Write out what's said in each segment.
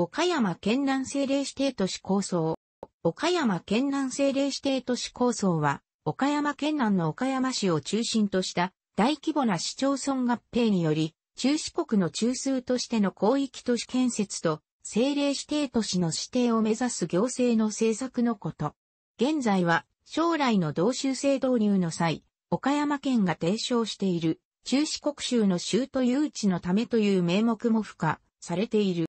岡山県南政令指定都市構想。岡山県南政令指定都市構想は、岡山県南の岡山市を中心とした大規模な市町村合併により、中四国の中枢としての広域都市建設と、政令指定都市の指定を目指す行政の政策のこと。現在は、将来の同州制導入の際、岡山県が提唱している、中四国州の州都誘致のためという名目も付加されている。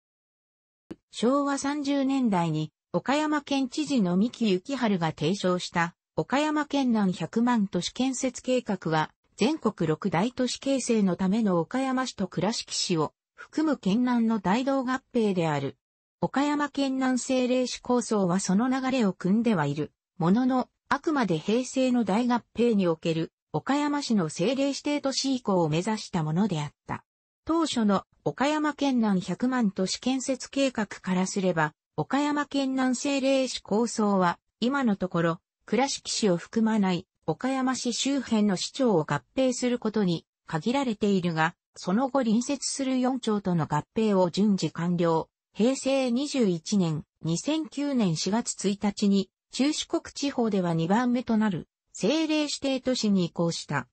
昭和30年代に岡山県知事の三木幸春が提唱した岡山県南100万都市建設計画は全国6大都市形成のための岡山市と倉敷市を含む県南の大道合併である。岡山県南政令市構想はその流れを組んではいる。ものの、あくまで平成の大合併における岡山市の政令指定都市移行を目指したものであった。当初の岡山県南100万都市建設計画からすれば、岡山県南政令市構想は、今のところ、倉敷市を含まない岡山市周辺の市長を合併することに限られているが、その後隣接する4町との合併を順次完了。平成21年、2009年4月1日に、中四国地方では2番目となる、政令指定都市に移行した。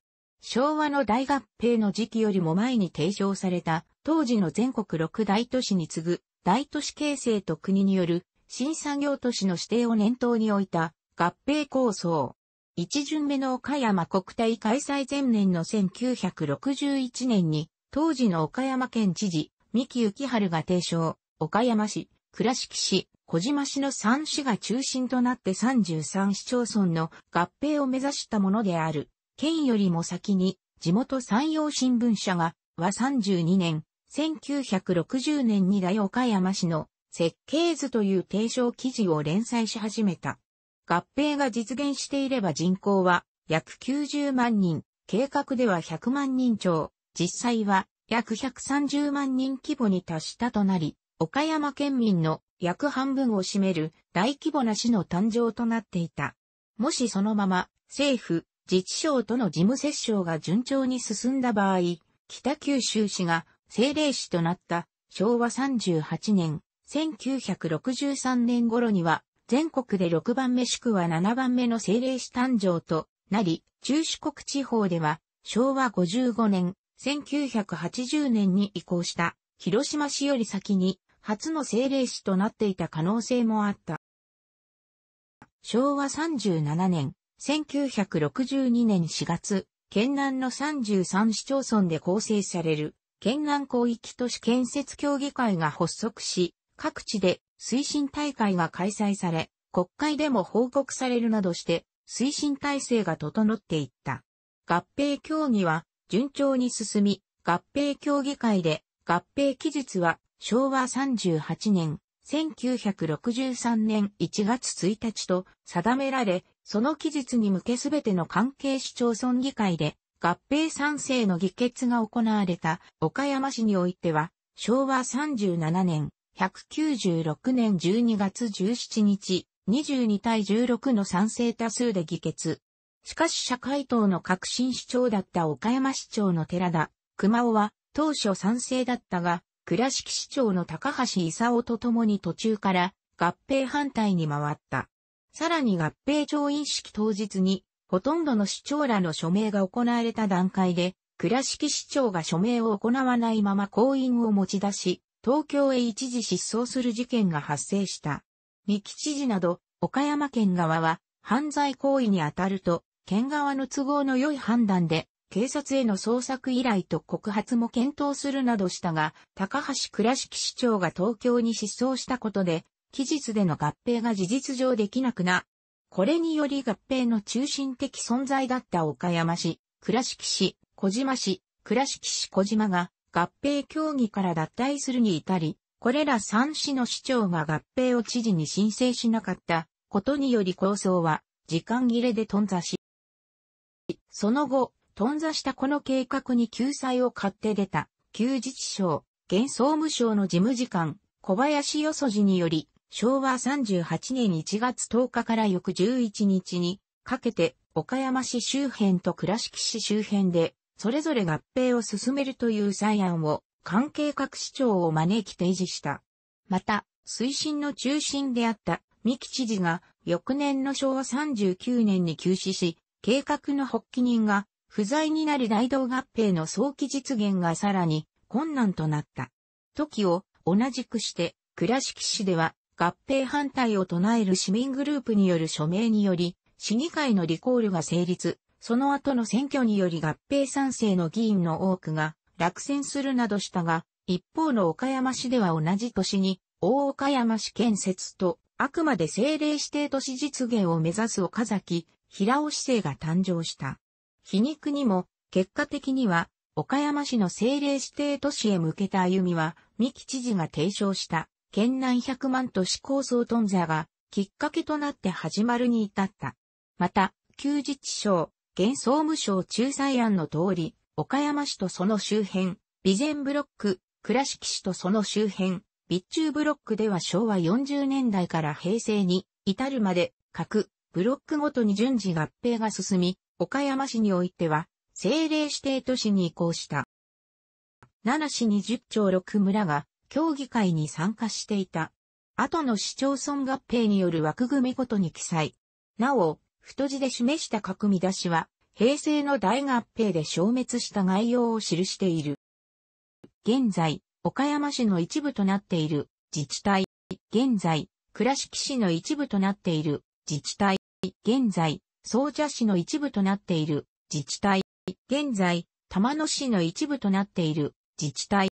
昭和の大合併の時期よりも前に提唱された、当時の全国6大都市に次ぐ、大都市形成と国による、新産業都市の指定を念頭に置いた、合併構想。一巡目の岡山国体開催前年の1961年に、当時の岡山県知事、三木幸春が提唱、岡山市、倉敷市、小島市の3市が中心となって33市町村の合併を目指したものである。県よりも先に、地元山陽新聞社が、和32年、1960年に大岡山市の設計図という提唱記事を連載し始めた。合併が実現していれば人口は約90万人、計画では100万人超、実際は約130万人規模に達したとなり、岡山県民の約半分を占める大規模な市の誕生となっていた。もしそのまま政府、自治省との事務折衝が順調に進んだ場合、北九州市が政令市となった昭和38年、1963年頃には、全国で6番目宿は7番目の政令市誕生となり、中四国地方では昭和55年、1980年に移行した広島市より先に初の政令市となっていた可能性もあった。昭和37年、1962年4月、県南の33市町村で構成される、県南広域都市建設協議会が発足し、各地で推進大会が開催され、国会でも報告されるなどして、推進体制が整っていった。合併協議は順調に進み、合併協議会で合併期日は昭和38年1963年1月1日と定められ、その期日に向けすべての関係市町村議会で合併賛成の議決が行われた岡山市においては、昭和37年、196年12月17日、22対16の賛成多数で議決。しかし社会党の革新市長だった岡山市長の寺田、熊尾は当初賛成だったが、倉敷市長の高橋勲と共に途中から合併反対に回った。さらに合併調印式当日に、ほとんどの市長らの署名が行われた段階で、倉敷市長が署名を行わないまま行員を持ち出し、東京へ一時失踪する事件が発生した。三木知事など、岡山県側は、犯罪行為にあたると、県側の都合の良い判断で、警察への捜索依頼と告発も検討するなどしたが、高橋倉敷市長が東京に失踪したことで、期日での合併が事実上できなくな。これにより合併の中心的存在だった岡山市、倉敷市、小島市、倉敷市小島が合併協議から脱退するに至り、これら3市の市長が合併を知事に申請しなかったことにより構想は時間切れで頓挫し、その後、頓挫したこの計画に救済を買って出た、旧自治省、現総務省の事務次官、小林よそじにより、昭和38年1月10日から翌11日にかけて岡山市周辺と倉敷市周辺でそれぞれ合併を進めるという裁案を関係各市長を招き提示した。また、推進の中心であった三木知事が翌年の昭和39年に休止し、計画の発起人が不在になり大道合併の早期実現がさらに困難となった。時を同じくして倉敷市では合併反対を唱える市民グループによる署名により、市議会のリコールが成立、その後の選挙により合併賛成の議員の多くが落選するなどしたが、一方の岡山市では同じ年に、大岡山市建設と、あくまで政令指定都市実現を目指す岡崎、平尾市政が誕生した。皮肉にも、結果的には、岡山市の政令指定都市へ向けた歩みは、三木知事が提唱した県南百万都市構想頓挫がきっかけとなって始まるに至った。また、旧自治省、現総務省仲裁案の通り、岡山市とその周辺、備前ブロック、倉敷市とその周辺、備中ブロックでは昭和40年代から平成に至るまで各ブロックごとに順次合併が進み、岡山市においては政令指定都市に移行した。7市に十0町6村が協議会に参加していた。後の市町村合併による枠組みごとに記載。なお、太字で示した各見出しは、平成の大合併で消滅した概要を記している。現在、岡山市の一部となっている自治体。現在、倉敷市の一部となっている自治体。現在、総社市の一部となっている自治体。現在、玉野市の一部となっている自治体。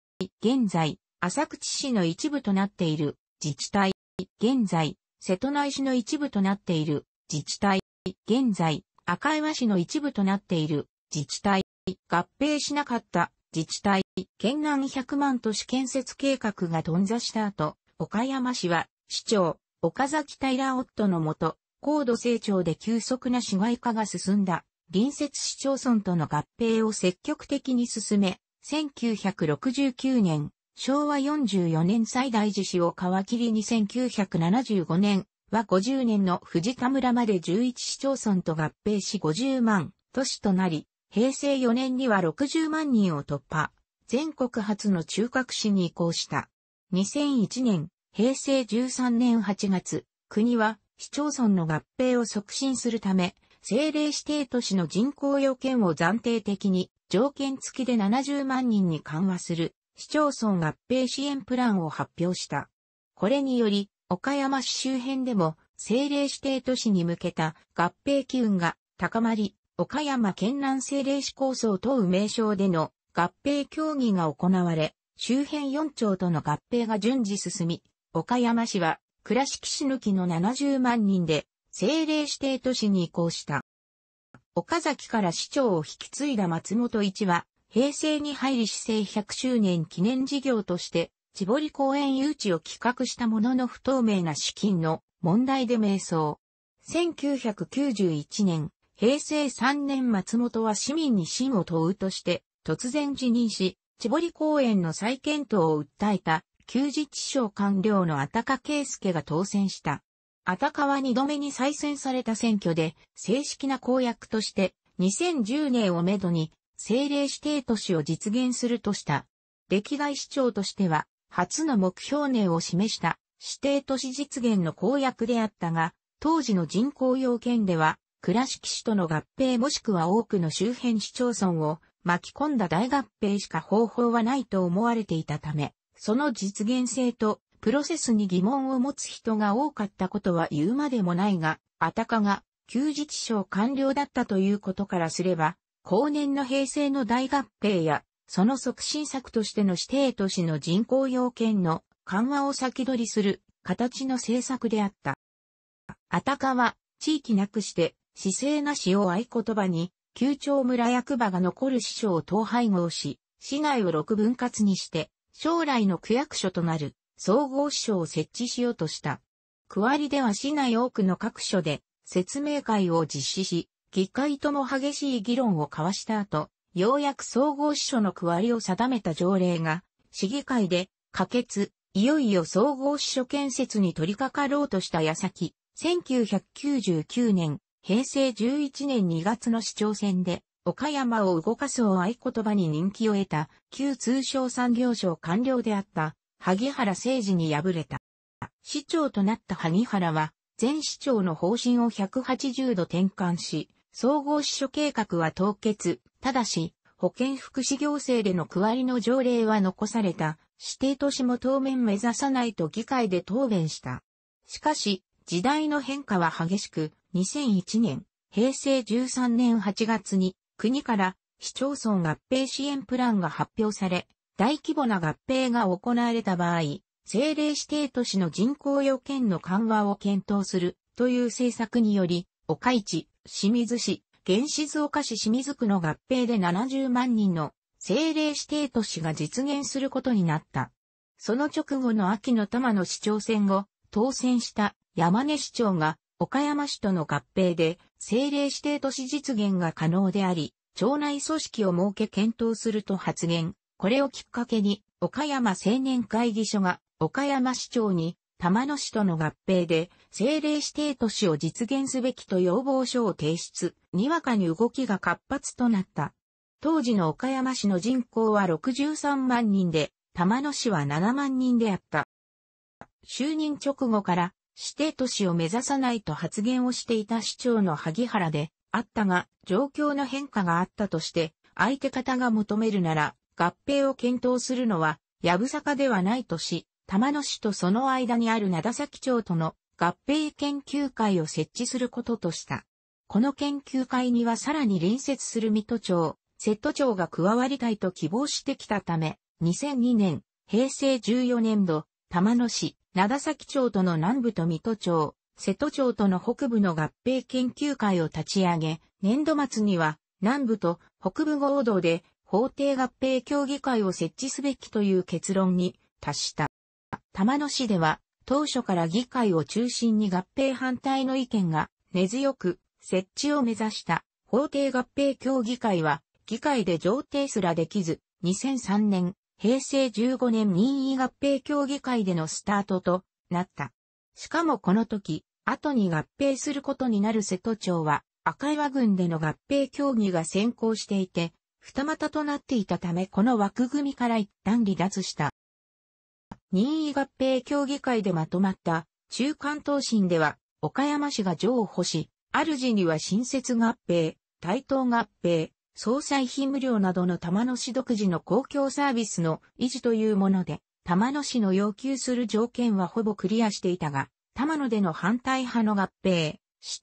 現在、浅口市の一部となっている自治体、現在、瀬戸内市の一部となっている自治体、現在、赤岩市の一部となっている自治体、合併しなかった自治体、県南100万都市建設計画が頓挫した後、岡山市は、市長、岡崎平夫のもと、高度成長で急速な市街化が進んだ、隣接市町村との合併を積極的に進め、1969年、昭和44年西大寺市を皮切りに1975年は50年の藤田村まで11市町村と合併し50万都市となり、平成4年には60万人を突破、全国初の中核市に移行した。2001年、平成13年8月、国は市町村の合併を促進するため、政令指定都市の人口要件を暫定的に条件付きで70万人に緩和する市町村合併支援プランを発表した。これにより、岡山市周辺でも政令指定都市に向けた合併機運が高まり、岡山県南政令市構想等名称での合併協議が行われ、周辺4町との合併が順次進み、岡山市は倉敷市抜きの70万人で政令指定都市に移行した。岡崎から市長を引き継いだ松本一は平成に入り市政100周年記念事業として、千堀公園誘致を企画したものの不透明な資金の問題で迷走。1991年、平成3年松本は市民に信を問うとして、突然辞任し、千堀公園の再検討を訴えた、旧自治省官僚の安高圭介が当選した。安高は二度目に再選された選挙で、正式な公約として、2010年をめどに、政令指定都市を実現するとした。歴代市長としては、初の目標年を示した指定都市実現の公約であったが、当時の人口要件では、倉敷市との合併もしくは多くの周辺市町村を巻き込んだ大合併しか方法はないと思われていたため、その実現性とプロセスに疑問を持つ人が多かったことは言うまでもないが、あたかが休日賞完了だったということからすれば、後年の平成の大合併や、その促進策としての指定都市の人口要件の緩和を先取りする形の政策であった。あたかは、地域なくして、市政なしを合言葉に、旧町村役場が残る市長を統廃合し、市内を6分割にして、将来の区役所となる総合市長を設置しようとした。区割りでは市内多くの各所で説明会を実施し、議会とも激しい議論を交わした後、ようやく総合司書の区割りを定めた条例が、市議会で可決、いよいよ総合司書建設に取り掛かろうとした矢先、1999年、平成11年2月の市長選で、岡山を動かすを合言葉に人気を得た、旧通商産業省官僚であった、萩原誠二に敗れた。市長となった萩原は、前市長の方針を180度転換し、総合支所計画は凍結、ただし、保健福祉行政での区割りの条例は残された、指定都市も当面目指さないと議会で答弁した。しかし、時代の変化は激しく、2001年、平成13年8月に、国から市町村合併支援プランが発表され、大規模な合併が行われた場合、政令指定都市の人口要件の緩和を検討するという政策により、岡市、清水市、原静岡市清水区の合併で70万人の政令指定都市が実現することになった。その直後の秋の玉の市長選後、当選した山根市長が岡山市との合併で政令指定都市実現が可能であり、町内組織を設け検討すると発言。これをきっかけに岡山青年会議所が岡山市長に玉野市との合併で政令指定都市を実現すべきと要望書を提出、にわかに動きが活発となった。当時の岡山市の人口は63万人で、玉野市は7万人であった。就任直後から指定都市を目指さないと発言をしていた市長の萩原であったが、状況の変化があったとして、相手方が求めるなら合併を検討するのは、やぶさかではないとし、玉野市とその間にある長崎町との合併研究会を設置することとした。この研究会にはさらに隣接する水戸町、瀬戸町が加わりたいと希望してきたため、2002年、平成14年度、玉野市、長崎町との南部と水戸町、瀬戸町との北部の合併研究会を立ち上げ、年度末には南部と北部合同で法定合併協議会を設置すべきという結論に達した。玉野市では、当初から議会を中心に合併反対の意見が根強く設置を目指した法定合併協議会は議会で上定すらできず2003年平成15年民意合併協議会でのスタートとなった。しかもこの時、後に合併することになる瀬戸町は赤岩郡での合併協議が先行していて、二股となっていたためこの枠組みから一旦離脱した。任意合併協議会でまとまった中間答申では、岡山市が譲歩し、主には新設合併、対等合併、総裁費無料などの玉野市独自の公共サービスの維持というもので、玉野市の要求する条件はほぼクリアしていたが、玉野での反対派の合併、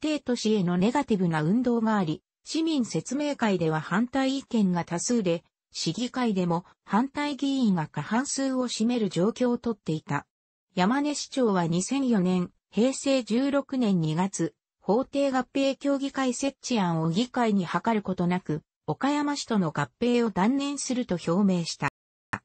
指定都市へのネガティブな運動があり、市民説明会では反対意見が多数で、市議会でも反対議員が過半数を占める状況をとっていた。山根市長は2004年、平成16年2月、法定合併協議会設置案を議会に諮ることなく、岡山市との合併を断念すると表明した。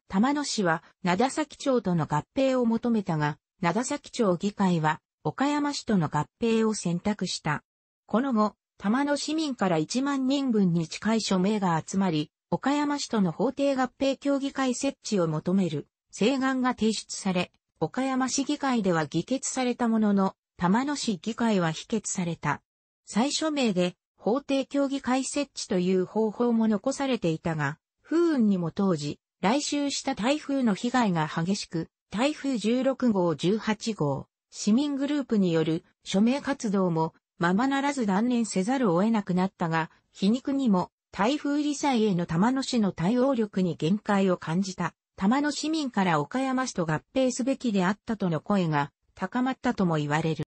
玉野市は、長崎町との合併を求めたが、長崎町議会は、岡山市との合併を選択した。この後、玉野市民から1万人分に近い署名が集まり、岡山市との法定合併協議会設置を求める、請願が提出され、岡山市議会では議決されたものの、玉野市議会は否決された。最初名で、法定協議会設置という方法も残されていたが、風雲にも当時、来襲した台風の被害が激しく、台風16号18号、市民グループによる署名活動もままならず断念せざるを得なくなったが、皮肉にも台風理災への玉野市の対応力に限界を感じた。玉野市民から岡山市と合併すべきであったとの声が高まったとも言われる。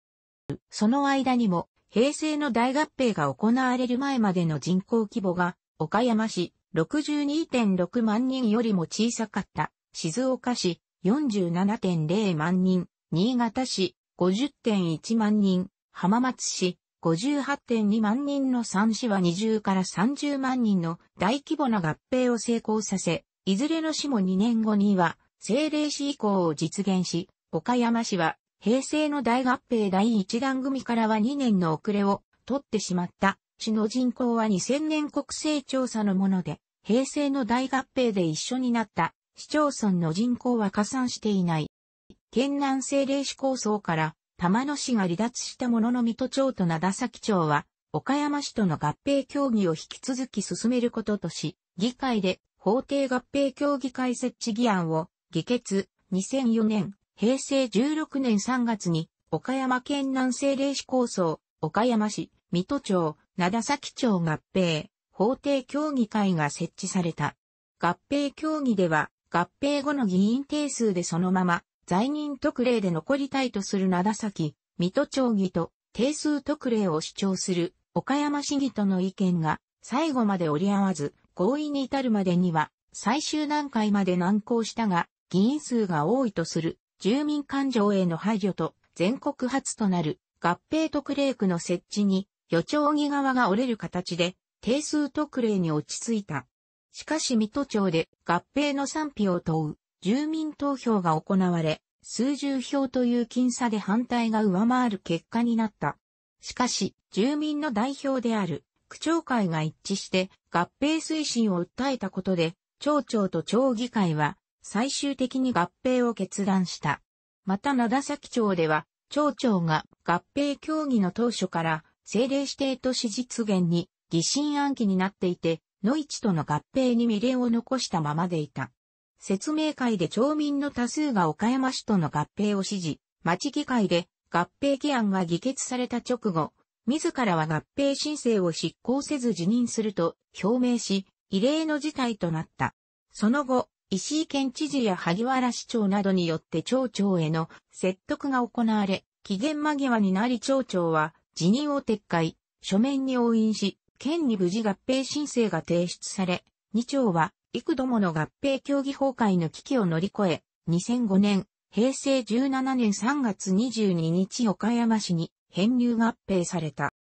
その間にも、平成の大合併が行われる前までの人口規模が、岡山市62.6万人よりも小さかった、静岡市47.0万人、新潟市50.1万人、浜松市58.2万人の3市は20から30万人の大規模な合併を成功させ、いずれの市も2年後には政令市以降を実現し、岡山市は平成の大合併第1弾組からは2年の遅れを取ってしまった。市の人口は2000年国勢調査のもので、平成の大合併で一緒になった市町村の人口は加算していない。県南政令市構想から玉野市が離脱したものの水戸町と灘崎町は、岡山市との合併協議を引き続き進めることとし、議会で法定合併協議会設置議案を議決2004年平成16年3月に岡山県南西霊市構想岡山市水戸町灘崎町合併法定協議会が設置された。合併協議では合併後の議員定数でそのまま在任特例で残りたいとする長崎、水戸町議と定数特例を主張する岡山市議との意見が最後まで折り合わず合意に至るまでには最終段階まで難航したが議員数が多いとする住民感情への配慮と全国初となる合併特例区の設置に予兆議側が折れる形で定数特例に落ち着いた。しかし水戸町で合併の賛否を問う住民投票が行われ、数十票という僅差で反対が上回る結果になった。しかし、住民の代表である区長会が一致して合併推進を訴えたことで、町長と町議会は最終的に合併を決断した。また灘崎町では、町長が合併協議の当初から政令指定都市実現に疑心暗鬼になっていて、野市との合併に未練を残したままでいた。説明会で町民の多数が岡山市との合併を指示、町議会で合併議案が議決された直後、自らは合併申請を執行せず辞任すると表明し、異例の事態となった。その後、石井県知事や萩原市長などによって町長への説得が行われ、期限間際になり町長は辞任を撤回、書面に押印し、県に無事合併申請が提出され、2町は幾度もの合併協議崩壊の危機を乗り越え、2005年、平成17年3月22日岡山市に編入合併された。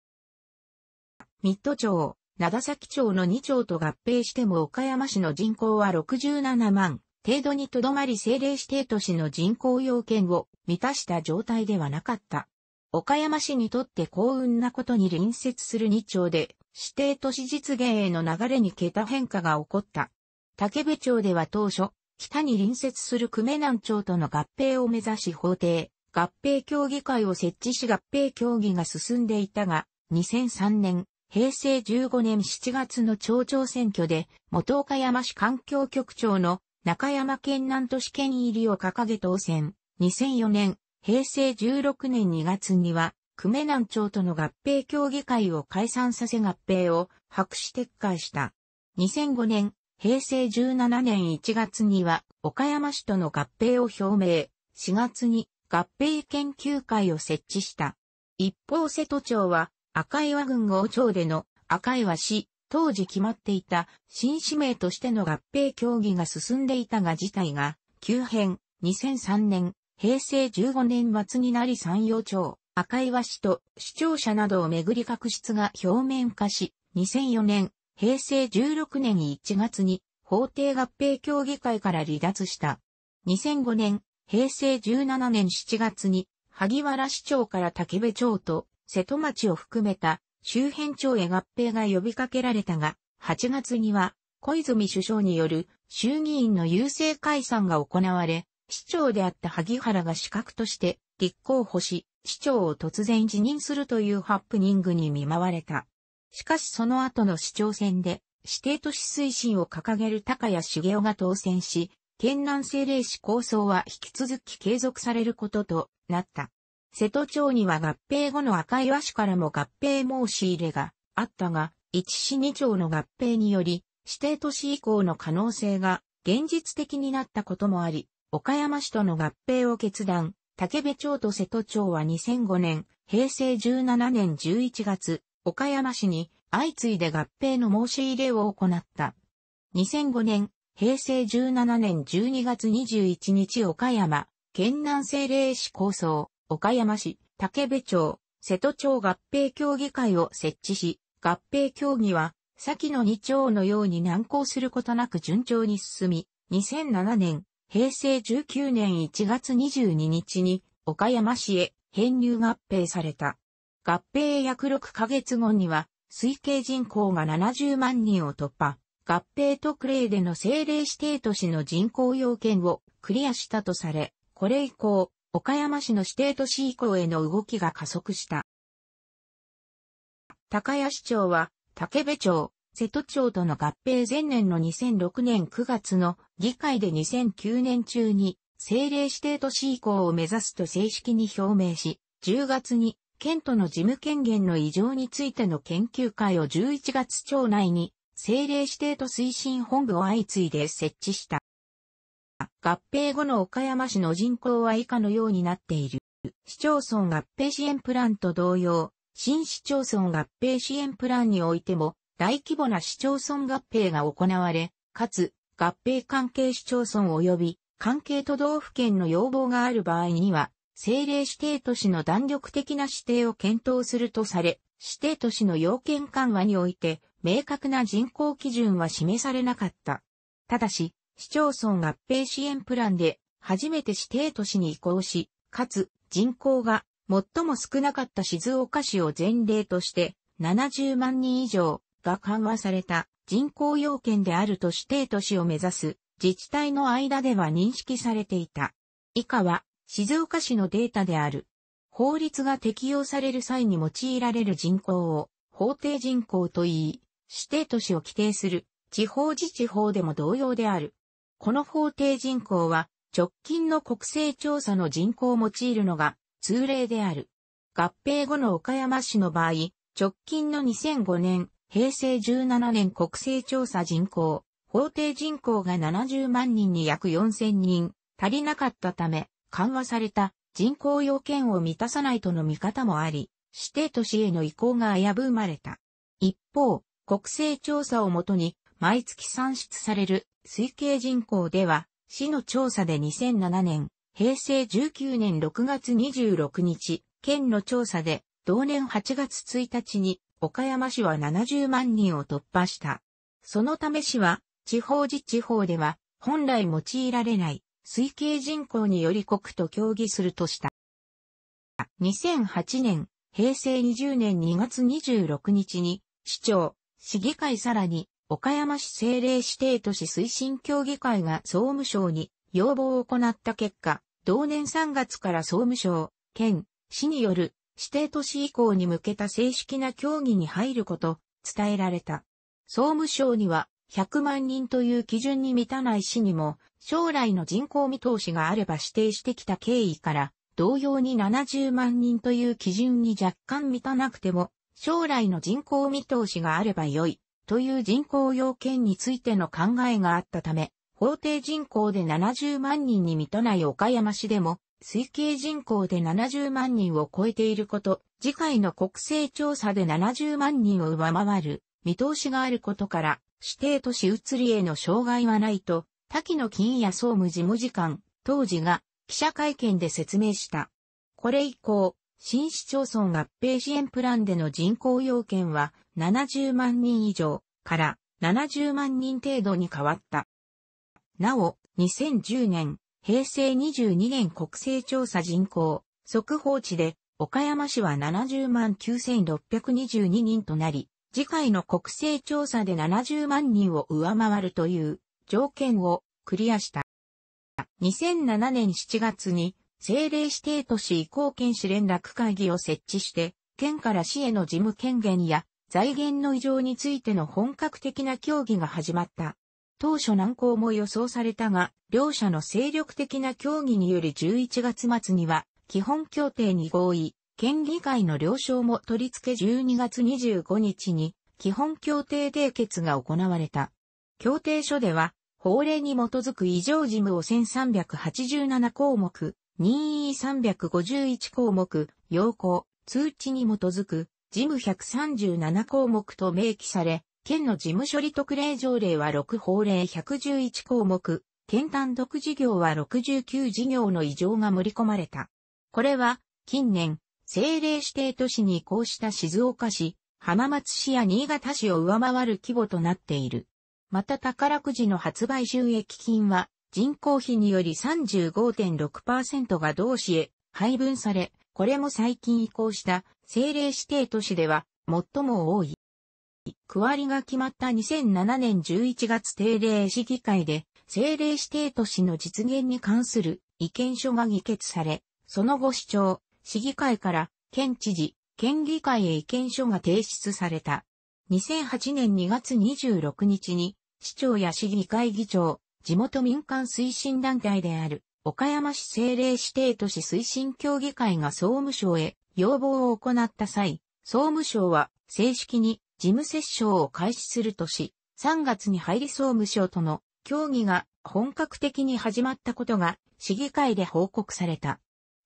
ミッド町、長崎町の2町と合併しても岡山市の人口は67万程度にとどまり政令指定都市の人口要件を満たした状態ではなかった。岡山市にとって幸運なことに隣接する2町で指定都市実現への流れに桁変化が起こった。竹部町では当初、北に隣接する久米南町との合併を目指し法廷、合併協議会を設置し合併協議が進んでいたが、2003年、平成15年7月の町長選挙で、元岡山市環境局長の中山県南都市県入りを掲げ当選。2004年、平成16年2月には、久米南町との合併協議会を解散させ合併を白紙撤回した。2005年、平成17年1月には岡山市との合併を表明、4月に合併研究会を設置した。一方瀬戸町は赤岩郡郷町での赤岩市、当時決まっていた新市名としての合併協議が進んでいたが事態が急変2003年平成15年末になり山陽町赤岩市と市庁舎などをめぐり確執が表面化し2004年平成16年1月に法定合併協議会から離脱した。2005年、平成17年7月に萩原市長から竹部町と瀬戸町を含めた周辺町へ合併が呼びかけられたが、8月には小泉首相による衆議院の優勢解散が行われ、市長であった萩原が資格として立候補し、市長を突然辞任するというハプニングに見舞われた。しかしその後の市長選で、指定都市推進を掲げる高谷茂雄が当選し、県南政令市構想は引き続き継続されることとなった。瀬戸町には合併後の赤岩市からも合併申し入れがあったが、一市二町の合併により、指定都市以降の可能性が現実的になったこともあり、岡山市との合併を決断、竹部町と瀬戸町は2005年、平成17年11月、岡山市に相次いで合併の申し入れを行った。2005年、平成17年12月21日岡山、県南政令市構想、岡山市、竹部町、瀬戸町合併協議会を設置し、合併協議は、先の2町のように難航することなく順調に進み、2007年、平成19年1月22日に岡山市へ編入合併された。合併約6ヶ月後には、推計人口が70万人を突破、合併特例での政令指定都市の人口要件をクリアしたとされ、これ以降、岡山市の指定都市移行への動きが加速した。高谷市長は、竹部町、瀬戸町との合併前年の2006年9月の議会で2009年中に政令指定都市移行を目指すと正式に表明し、10月にケントの事務権限の異常についての研究会を11月町内に政令指定と推進本部を相次いで設置した。合併後の岡山市の人口は以下のようになっている。市町村合併支援プランと同様、新市町村合併支援プランにおいても、大規模な市町村合併が行われ、かつ、合併関係市町村及び関係都道府県の要望がある場合には、政令指定都市の弾力的な指定を検討するとされ、指定都市の要件緩和において、明確な人口基準は示されなかった。ただし、市町村合併支援プランで、初めて指定都市に移行し、かつ、人口が最も少なかった静岡市を前例として、70万人以上が緩和された人口要件であると指定都市を目指す自治体の間では認識されていた。以下は静岡市のデータである。法律が適用される際に用いられる人口を法定人口と言い、指定都市を規定する地方自治法でも同様である。この法定人口は直近の国勢調査の人口を用いるのが通例である。合併後の岡山市の場合、直近の2005年、平成17年国勢調査人口、法定人口が70万人に約4000人足りなかったため、緩和された人口要件を満たさないとの見方もあり、指定都市への移行が危ぶまれた。一方、国勢調査をもとに毎月算出される推計人口では、市の調査で2007年、平成19年6月26日、県の調査で同年8月1日に岡山市は70万人を突破した。そのため市は地方自治法では本来用いられない推計人口により国と協議するとした。2008年、平成20年2月26日に、市長、市議会さらに、岡山市政令指定都市推進協議会が総務省に要望を行った結果、同年3月から総務省、県、市による指定都市移行に向けた正式な協議に入ること伝えられた。総務省には100万人という基準に満たない市にも将来の人口見通しがあれば指定してきた経緯から、同様に70万人という基準に若干満たなくても、将来の人口見通しがあれば良い、という人口要件についての考えがあったため、法定人口で70万人に満たない岡山市でも、推計人口で70万人を超えていること、次回の国勢調査で70万人を上回る見通しがあることから、指定都市移りへの障害はないと滝野金也総務事務次官、当時が記者会見で説明した。これ以降、新市町村合併支援プランでの人口要件は70万人以上から70万人程度に変わった。なお、2010年、平成22年国勢調査人口、速報値で、岡山市は70万9622人となり、次回の国勢調査で70万人を上回るという条件をクリアした。2007年7月に政令指定都市移行県市連絡会議を設置して、県から市への事務権限や財源の異常についての本格的な協議が始まった。当初難航も予想されたが、両者の精力的な協議により11月末には基本協定に合意、県議会の了承も取り付け12月25日に基本協定締結が行われた。協定書では、法令に基づく異常事務を1387項目、任意351項目、要項、通知に基づく、事務137項目と明記され、県の事務処理特例条例は6法令111項目、県単独事業は69事業の異常が盛り込まれた。これは、近年、政令指定都市に移行した静岡市、浜松市や新潟市を上回る規模となっている。また宝くじの発売収益金は人口比により35.6%が同市へ配分され、これも最近移行した政令指定都市では最も多い。区割りが決まった2007年11月定例市議会で政令指定都市の実現に関する意見書が議決され、その後市長、市議会から県知事、県議会へ意見書が提出された。2008年2月26日に、市長や市議会議長、地元民間推進団体である、岡山市政令指定都市推進協議会が総務省へ要望を行った際、総務省は正式に事務折衝を開始するとし、3月に入り総務省との協議が本格的に始まったことが市議会で報告された。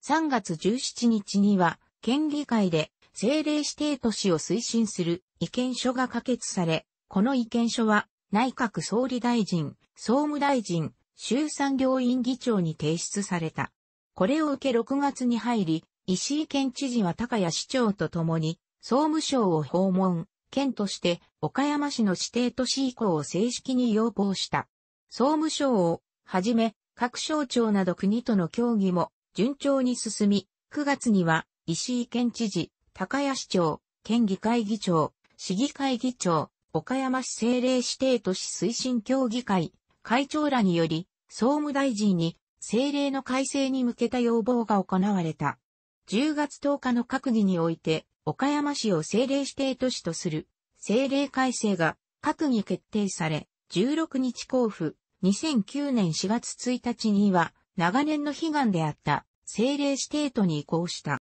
3月17日には県議会で政令指定都市を推進する意見書が可決され、この意見書は内閣総理大臣、総務大臣、衆参両院議長に提出された。これを受け6月に入り、石井県知事は高谷市長と共に、総務省を訪問、県として岡山市の指定都市移行を正式に要望した。総務省をはじめ、各省庁など国との協議も順調に進み、9月には石井県知事、高谷市長、県議会議長、市議会議長、岡山市政令指定都市推進協議会、会長らにより、総務大臣に政令の改正に向けた要望が行われた。10月10日の閣議において、岡山市を政令指定都市とする政令改正が閣議決定され、16日交付、2009年4月1日には長年の悲願であった政令指定都に移行した。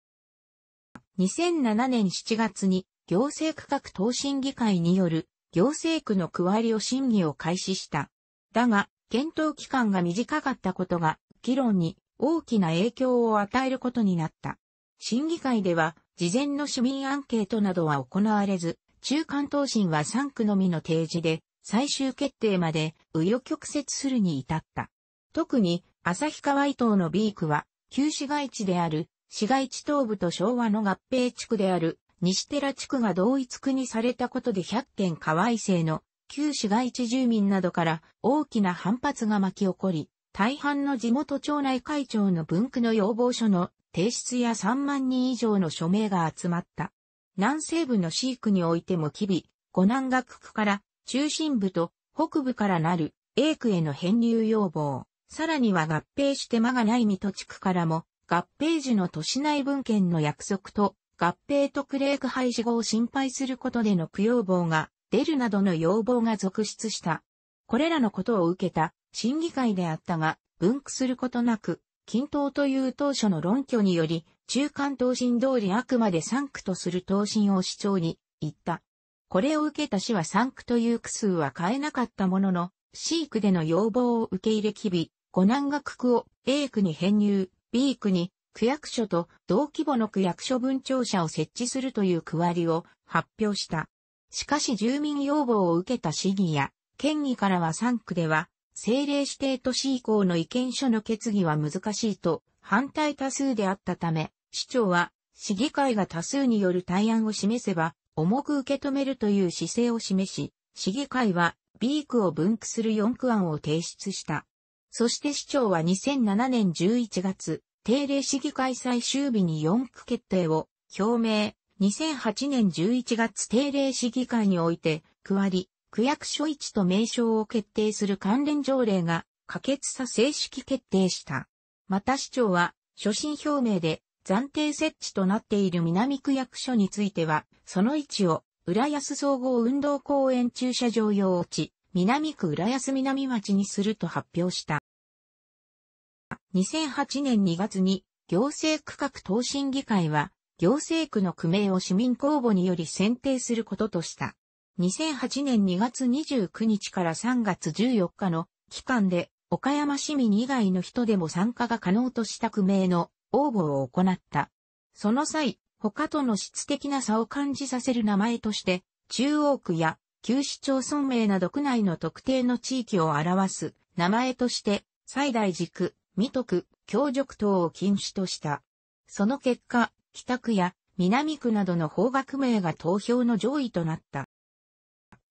2007年7月に行政区画等審議会による行政区の区割りを審議を開始した。だが、検討期間が短かったことが議論に大きな影響を与えることになった。審議会では事前の市民アンケートなどは行われず、中間答申は3区のみの提示で最終決定まで右余曲折するに至った。特に、旭川伊東の B 区は、旧市街地である市街地東部と昭和の合併地区である西寺地区が同一区にされたことで百件河合生の旧市街地住民などから大きな反発が巻き起こり、大半の地元町内会長の文句の要望書の提出や3万人以上の署名が集まった。南西部の市区においても日々、五南学区から中心部と北部からなる A 区への編入要望、さらには合併して間がない水戸地区からも合併時の都市内文献の約束と、合併特例区廃止後を心配することでの供養望が出るなどの要望が続出した。これらのことを受けた審議会であったが、分区することなく、均等という当初の論拠により、中間答申通りあくまで三区とする答申を市長に言った。これを受けた市は三区という区数は変えなかったものの、C 区での要望を受け入れきび、五難学区を A 区に編入、B 区に区役所と同規模の区役所分庁舎を設置するという区割りを発表した。しかし住民要望を受けた市議や県議からは3区では政令指定都市以降の意見書の決議は難しいと反対多数であったため、市長は市議会が多数による対案を示せば重く受け止めるという姿勢を示し、市議会は B 区を分区する4区案を提出した。そして市長は2007年11月、定例市議会最終日に4区決定を表明。2008年11月定例市議会において、区割り、区役所一と名称を決定する関連条例が可決さ正式決定した。また市長は、所信表明で暫定設置となっている南区役所については、その位置を浦安総合運動公園駐車場用地、南区浦安南町にすると発表した。2008年2月に行政区画等審議会は行政区の区名を市民公募により選定することとした。2008年2月29日から3月14日の期間で岡山市民以外の人でも参加が可能とした区名の応募を行った。その際、他との質的な差を感じさせる名前として、中央区や旧市町村名など区内の特定の地域を表す名前として、最大軸、美徳、協弱等を禁止とした。その結果、北区や南区などの方角名が投票の上位となった。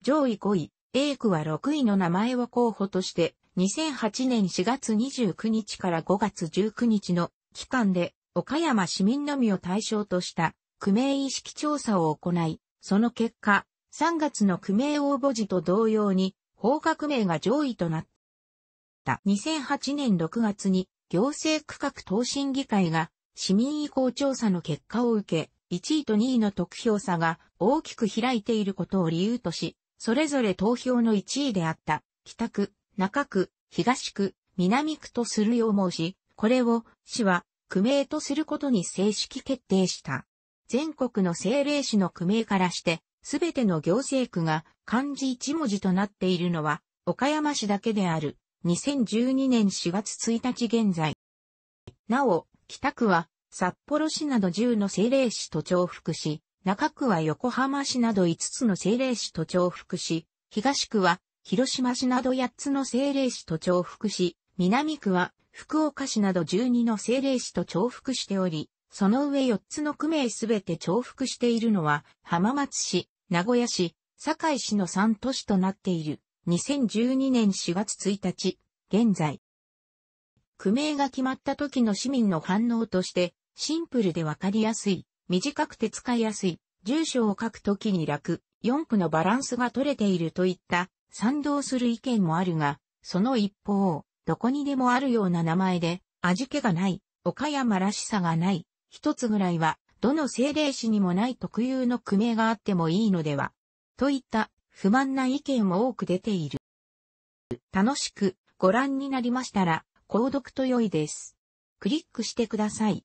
上位5位、A 区は6位の名前を候補として、2008年4月29日から5月19日の期間で、岡山市民のみを対象とした区名意識調査を行い、その結果、3月の区名応募時と同様に、方角名が上位となった。。2008年6月に行政区画等審議会が市民意向調査の結果を受け、1位と2位の得票差が大きく開いていることを理由とし、それぞれ投票の1位であった北区、中区、東区、南区とするよう申し、これを市は区名とすることに正式決定した。全国の政令市の区名からして、すべての行政区が漢字一文字となっているのは岡山市だけである。2012年4月1日現在。なお、北区は札幌市など10の政令市と重複し、中区は横浜市など5つの政令市と重複し、東区は広島市など8つの政令市と重複し、南区は福岡市など12の政令市と重複しており、その上4つの区名すべて重複しているのは、浜松市、名古屋市、堺市の3都市となっている。2012年4月1日、現在。区名が決まった時の市民の反応として、シンプルでわかりやすい、短くて使いやすい、住所を書くときに楽、4区のバランスが取れているといった賛同する意見もあるが、その一方、どこにでもあるような名前で、味気がない、岡山らしさがない、一つぐらいは、どの政令市にもない特有の区名があってもいいのでは、といった不満な意見も多く出ている。楽しくご覧になりましたら、購読と良いです。クリックしてください。